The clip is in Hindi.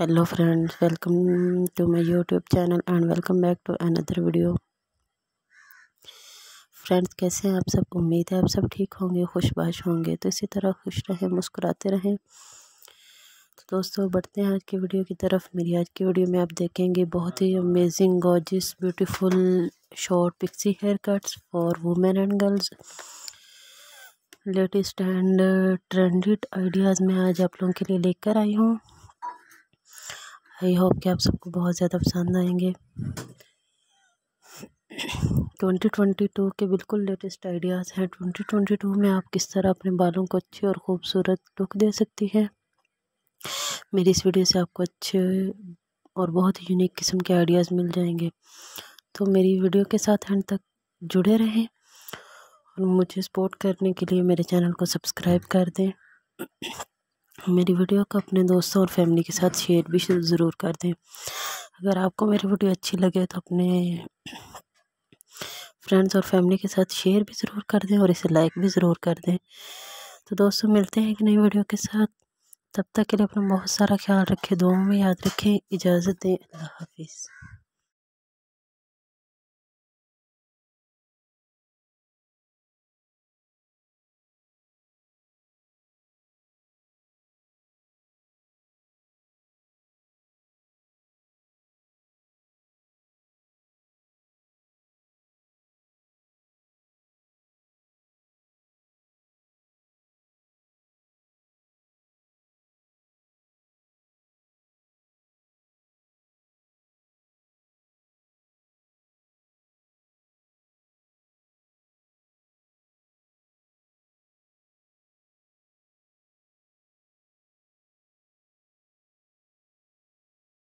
hello friends welcome to my YouTube channel and welcome back to another video friends कैसे हैं आप सब उम्मीद है आप सब ठीक होंगे खुशबाश होंगे तो इसी तरह खुश रहें मुस्कुराते रहें तो दोस्तों बढ़ते हैं आज की वीडियो की तरफ मेरी आज की वीडियो में आप देखेंगे बहुत ही amazing gorgeous beautiful short pixie hair cuts for women and girls latest and trended ideas मैं आज आप लोगों के लिए लेकर आई हूँ आई होप कि आप सबको बहुत ज़्यादा पसंद आएंगे ट्वेंटी ट्वेंटी टू के बिल्कुल लेटेस्ट आइडियाज़ हैं ट्वेंटी ट्वेंटी टू में आप किस तरह अपने बालों को अच्छे और ख़ूबसूरत लुक दे सकती हैं मेरी इस वीडियो से आपको अच्छे और बहुत यूनिक किस्म के आइडियाज़ मिल जाएंगे तो मेरी वीडियो के साथ एंड तक जुड़े रहें और मुझे सपोर्ट करने के लिए मेरे चैनल को सब्सक्राइब कर दें मेरी वीडियो को अपने दोस्तों और फैमिली के साथ शेयर भी ज़रूर कर दें अगर आपको मेरी वीडियो अच्छी लगे तो अपने फ्रेंड्स और फैमिली के साथ शेयर भी ज़रूर कर दें और इसे लाइक भी ज़रूर कर दें तो दोस्तों मिलते हैं एक नई वीडियो के साथ तब तक के लिए अपना बहुत सारा ख्याल रखें दो में याद रखें इजाज़त दें अल्लाह हाफिज़